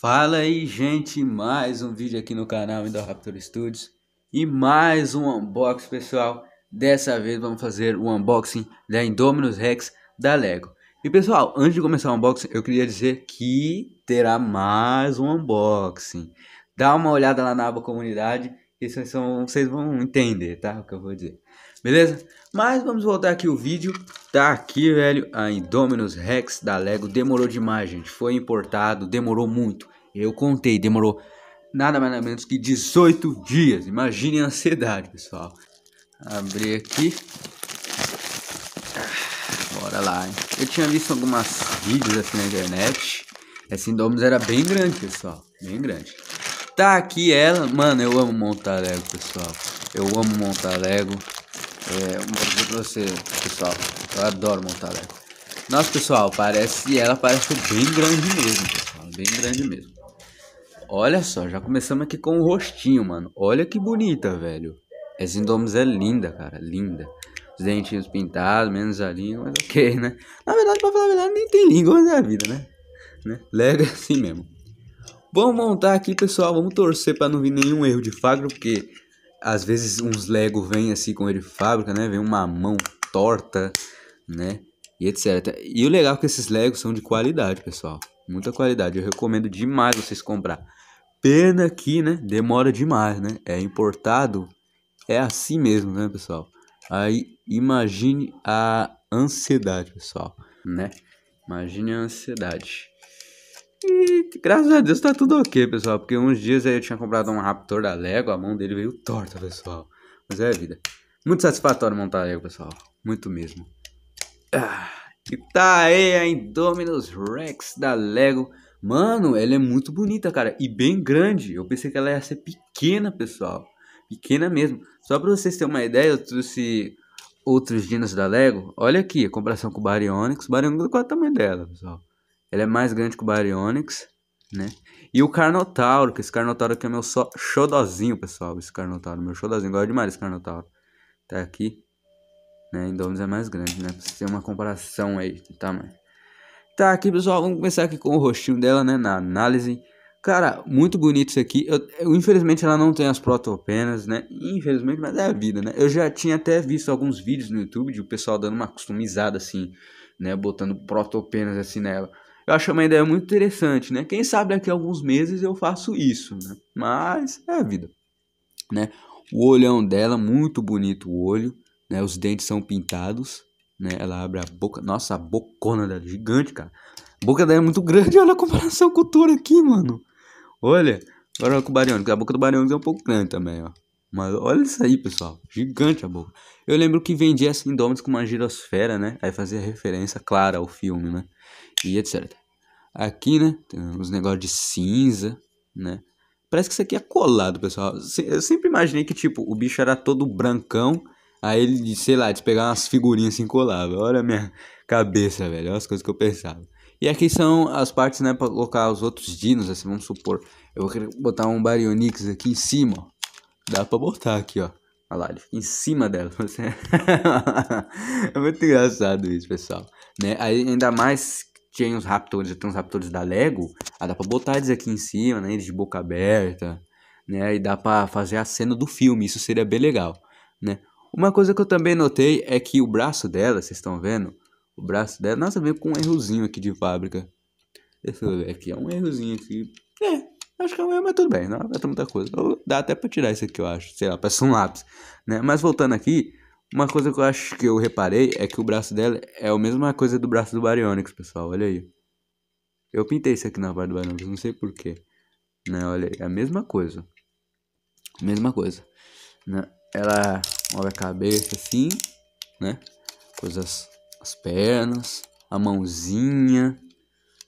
Fala aí, gente, mais um vídeo aqui no canal da Raptor Studios e mais um unboxing, pessoal. Dessa vez vamos fazer o um unboxing da Indominus Rex da Lego. E pessoal, antes de começar o unboxing, eu queria dizer que terá mais um unboxing. Dá uma olhada lá na aba comunidade, que vocês, vão, vocês vão entender, tá? O que eu vou dizer. Beleza? Mas vamos voltar aqui o vídeo. Tá aqui, velho, a Indominus Rex da Lego. Demorou demais, gente. Foi importado, demorou muito. Eu contei, demorou nada mais nada menos que 18 dias. Imagine a ansiedade, pessoal. Abrir aqui. Bora lá, hein? Eu tinha visto algumas vídeos assim na internet. Essa Indominus era bem grande, pessoal. Bem grande. Tá aqui ela. Mano, eu amo montar Lego, pessoal. Eu amo montar Lego. É, uma coisa pra você, pessoal. Eu adoro montar eco. Nossa, pessoal, parece. Ela parece é bem grande mesmo, pessoal. Bem grande mesmo. Olha só, já começamos aqui com o rostinho, mano. Olha que bonita, velho. Essa Indomus é linda, cara. Linda. Os dentinhos pintados, menos a língua, mas ok, né? Na verdade, pra falar a verdade, nem tem língua na vida, né? né? É assim mesmo. Vamos montar aqui, pessoal. Vamos torcer para não vir nenhum erro de fagro, porque às vezes uns Lego vêm assim com ele fábrica, né? Vem uma mão torta, né? E etc. E o legal é que esses Legos são de qualidade, pessoal. Muita qualidade. Eu recomendo demais vocês comprar. Pena que, né? Demora demais, né? É importado. É assim mesmo, né, pessoal? Aí imagine a ansiedade, pessoal, né? Imagine a ansiedade. E graças a Deus tá tudo ok, pessoal. Porque uns dias aí eu tinha comprado um Raptor da Lego, a mão dele veio torta, pessoal. Mas é a vida. Muito satisfatório montar a Lego, pessoal. Muito mesmo. Ah, e tá aí a Indominus Rex da Lego. Mano, ela é muito bonita, cara. E bem grande. Eu pensei que ela ia ser pequena, pessoal. Pequena mesmo. Só pra vocês terem uma ideia, eu trouxe outros dinos da Lego. Olha aqui a comparação com o Baryonyx. O Baryonyx, é qual é o tamanho dela, pessoal? Ele é mais grande que o Baryonyx, né? E o Carnotauro, que esse Carnotauro aqui é meu só xodozinho, pessoal. Esse Carnotauro, meu xodozinho. Gosto demais desse Carnotauro. Tá aqui. Né? Indominus é mais grande, né? Pra você ter uma comparação aí de tamanho. Tá aqui, pessoal. Vamos começar aqui com o rostinho dela, né? Na análise. Cara, muito bonito isso aqui. Eu, eu, infelizmente ela não tem as protopenas, né? Infelizmente, mas é a vida, né? Eu já tinha até visto alguns vídeos no YouTube de o pessoal dando uma customizada assim, né? Botando protopenas assim nela. Eu acho uma ideia muito interessante, né? Quem sabe daqui a alguns meses eu faço isso, né? Mas é a vida, né? O olhão é dela, muito bonito o olho, né? Os dentes são pintados, né? Ela abre a boca, nossa, a bocona dela é gigante, cara. A boca dela é muito grande, olha a comparação com o touro aqui, mano. Olha, agora com o Bariônio, a boca do Bariônio é um pouco grande também, ó. Mas olha isso aí, pessoal. Gigante a boca. Eu lembro que vendia essa Indominus com uma girosfera, né? Aí fazia referência clara ao filme, né? E etc. Aqui, né? Tem uns negócios de cinza, né? Parece que isso aqui é colado, pessoal. Eu sempre imaginei que, tipo, o bicho era todo brancão. Aí ele, sei lá, de pegar umas figurinhas assim colava. Olha a minha cabeça, velho. Olha as coisas que eu pensava. E aqui são as partes, né, pra colocar os outros dinos, assim, vamos supor. Eu vou botar um Baryonyx aqui em cima, ó. Dá pra botar aqui, ó. Olha lá, ele fica em cima dela. é muito engraçado isso, pessoal. Né? Aí, ainda mais tinha os raptores, tem os raptores da Lego, ah, dá pra botar eles aqui em cima, né, eles de boca aberta, né, e dá pra fazer a cena do filme, isso seria bem legal, né. Uma coisa que eu também notei é que o braço dela, vocês estão vendo, o braço dela, nossa, veio com um errozinho aqui de fábrica. Deixa eu ver aqui, é um errozinho aqui, é, Acho que é um erro, mas tudo bem, não é muita coisa. Dá até pra tirar isso aqui, eu acho. Sei lá, parece um lápis. Né? Mas voltando aqui, uma coisa que eu acho que eu reparei é que o braço dela é a mesma coisa do braço do Baryonyx, pessoal. Olha aí. Eu pintei isso aqui na parte do Baryonyx, não sei porquê. Né, olha aí. É a mesma coisa. Mesma coisa. Né? Ela move a cabeça assim, né? Coisas, as pernas, a mãozinha,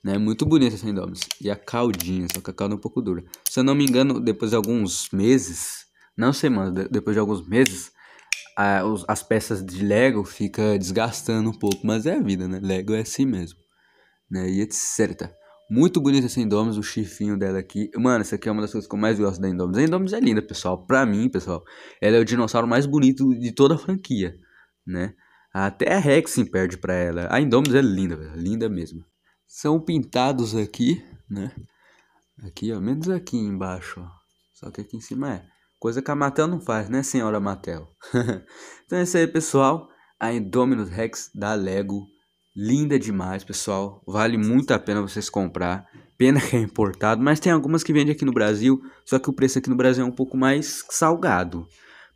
né? Muito bonita essa Indominus. E a caldinha, só que a calda é um pouco dura. Se eu não me engano, depois de alguns meses, não semanas, depois de alguns meses, a, os, as peças de Lego fica desgastando um pouco, mas é a vida, né? Lego é assim mesmo, né? E etc. Muito bonita essa Indominus, o chifinho dela aqui. Mano, essa aqui é uma das coisas que eu mais gosto da Indominus. A Indominus é linda, pessoal. Pra mim, pessoal, ela é o dinossauro mais bonito de toda a franquia, né? Até a Rex se perde pra ela. A Indominus é linda, velho. Linda mesmo. São pintados aqui, né? Aqui, ó. Menos aqui embaixo, ó. Só que aqui em cima é. Coisa que a Mattel não faz, né, senhora Mattel? então é isso aí, pessoal. A Indominus Rex da Lego. Linda demais, pessoal. Vale muito a pena vocês comprar. Pena que é importado, mas tem algumas que vende aqui no Brasil. Só que o preço aqui no Brasil é um pouco mais salgado.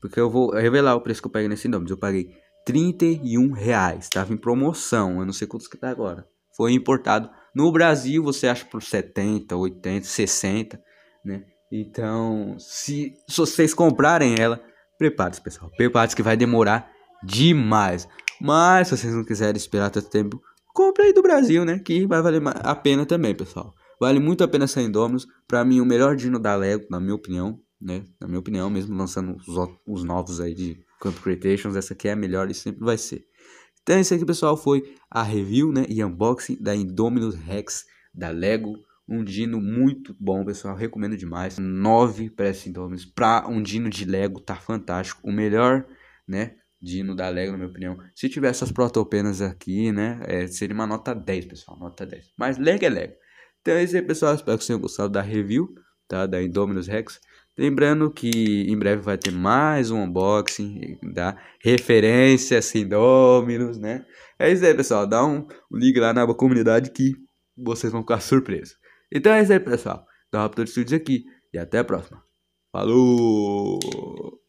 Porque eu vou revelar o preço que eu paguei nesse Indominus. Eu paguei 31 reais. Tava em promoção. Eu não sei quantos que tá agora. Foi importado. No Brasil você acha por 70, 80, 60, né? Então, se, se vocês comprarem ela, prepare-se, pessoal. Prepare-se que vai demorar demais. Mas se vocês não quiserem esperar tanto tempo, compra aí do Brasil, né? Que vai valer a pena também, pessoal. Vale muito a pena ser Indominus. Pra mim, o melhor Dino da Lego, na minha opinião, né? Na minha opinião, mesmo lançando os, os novos aí de Camp Creations, essa aqui é a melhor e sempre vai ser. Então, esse é aqui, pessoal, foi a review, né? E unboxing da Indominus Rex da Lego. Um dino muito bom, pessoal. Recomendo demais. Nove pré-sindômios para um dino de Lego. Tá fantástico. O melhor, né? Dino da Lego, na minha opinião. Se tivesse essas protopenas aqui, né? É, seria uma nota 10, pessoal. Nota 10. Mas Lego é Lego. Então é isso aí, pessoal. Espero que vocês tenham gostado da review, tá? Da Indominus Rex. Lembrando que em breve vai ter mais um unboxing da referência Indominus, né? É isso aí, pessoal. Dá um, um ligue lá na comunidade que vocês vão ficar surpresos. Então é isso aí, pessoal. Então, Raptor Studios aqui. E até a próxima. Falou!